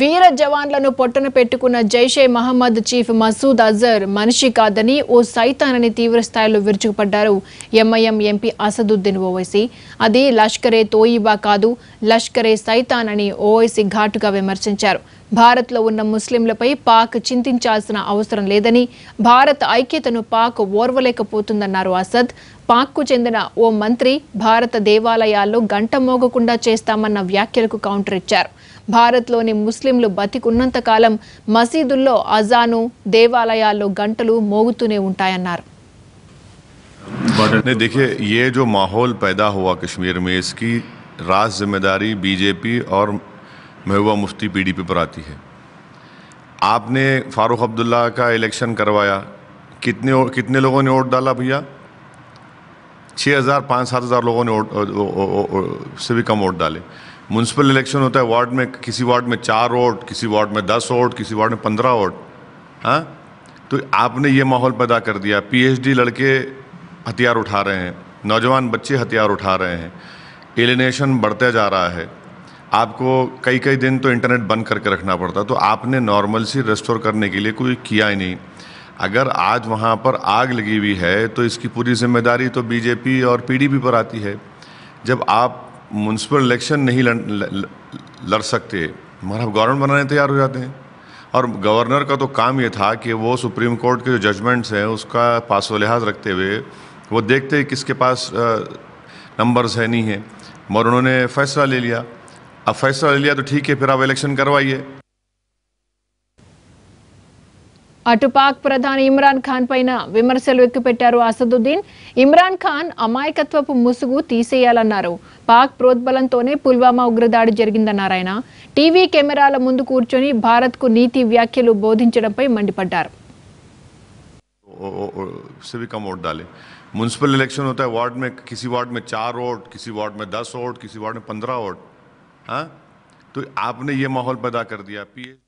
వీర జవాన్లను పొట్టన పెట్టుకున్న జైషే మహమ్మద్ చీఫ్ మసూద్ అజర్ మనిషి కాదని ఓ సైతానని తీవ్రస్థాయిలో విరుచుకుపడ్డారు ఎంఐఎం ఎంపీ అసదుద్దీన్ ఓవైసీ అది లష్కరే తోయిబా కాదు లష్కరే సైతాన్ అని ఓవైసీ ఘాటుగా విమర్శించారు భారత్లో ఉన్న ముస్లింలపై పాక్ చింతించాల్సిన అవసరం లేదని భారత్ ఐక్యతను పాక్ ఓర్వలేకపోతుందన్నారు అసద్ పాక్కు చెందిన ఓ మంత్రి భారత దేవాలయాల్లో గంట మోగకుండా చేస్తామన్న వ్యాఖ్యలకు కౌంటర్ ఇచ్చారు భారత్లోని ముస్లింలు బతికున్నంతకాలం మసీదుల్లో అజాను దేవాలయాల్లో గంటలు మోగుతూనే ఉంటాయన్నారు नहीं देखिए ये కశ్మీర్ माहौल पैदा हुआ బీజేపీ महबूबा मुफ्ती पीडीपी पर आती है आपने फ़ारूक अब्दुल्ला का इलेक्शन करवाया कितने कितने लोगों ने वोट डाला भैया छः हज़ार पाँच सात हज़ार लोगों ने वोट से भी कम वोट डाले म्यूनसिपल इलेक्शन होता है वार्ड में किसी वार्ड में चार वोट किसी वार्ड में दस वोट किसी वार्ड में पंद्रह वोट हाँ तो आपने ये माहौल पैदा कर दिया पीएचडी लड़के हथियार उठा रहे हैं नौजवान बच्चे हथियार उठा रहे हैं एलिनेशन बढ़ता जा रहा है आपको कई कई दिन तो इंटरनेट बंद करके रखना पड़ता तो आपने नॉर्मल सी रेस्टोर करने के लिए कोई किया ही नहीं अगर आज वहाँ पर आग लगी हुई है तो इसकी पूरी जिम्मेदारी तो बीजेपी और पीडीपी पर आती है जब आप म्यूनसिपल इलेक्शन नहीं लड़, लड़ सकते आप गवर्नमेंट बनाने तैयार हो जाते हैं और गवर्नर का तो काम ये था कि वो सुप्रीम कोर्ट के जो जजमेंट्स हैं उसका पास लिहाज रखते हुए वो देखते किसके पास नंबर्स है नहीं है मगर उन्होंने फैसला ले लिया अब फैसला ले लिया तो ठीक है फिर आप इलेक्शन करवाइए అటు పాక్ ప్రధాని ఇమ్రాన్ ఖాన్ పైన విమర్శలు ఎక్కుపెట్టారు అసదుద్దీన్ ఇమ్రాన్ ఖాన్ అమాయకత్వపు ముసుగు తీసేయాలన్నారు పాక్ ప్రోద్బలంతోనే పుల్వామా ఉగ్రదాడి జరిగిందన్నారు ఆయన టీవీ కెమెరాల ముందు కూర్చొని భారత్కు నీతి వ్యాఖ్యలు బోధించడంపై మండిపడ్డారు से भी कम वोट डाले म्यूनसिपल इलेक्शन होता है वार्ड में किसी वार्ड में चार वोट किसी वार्ड में दस वोट किसी वार्ड में पंद्रह वोट हाँ तो आपने ये माहौल पैदा कर दिया पी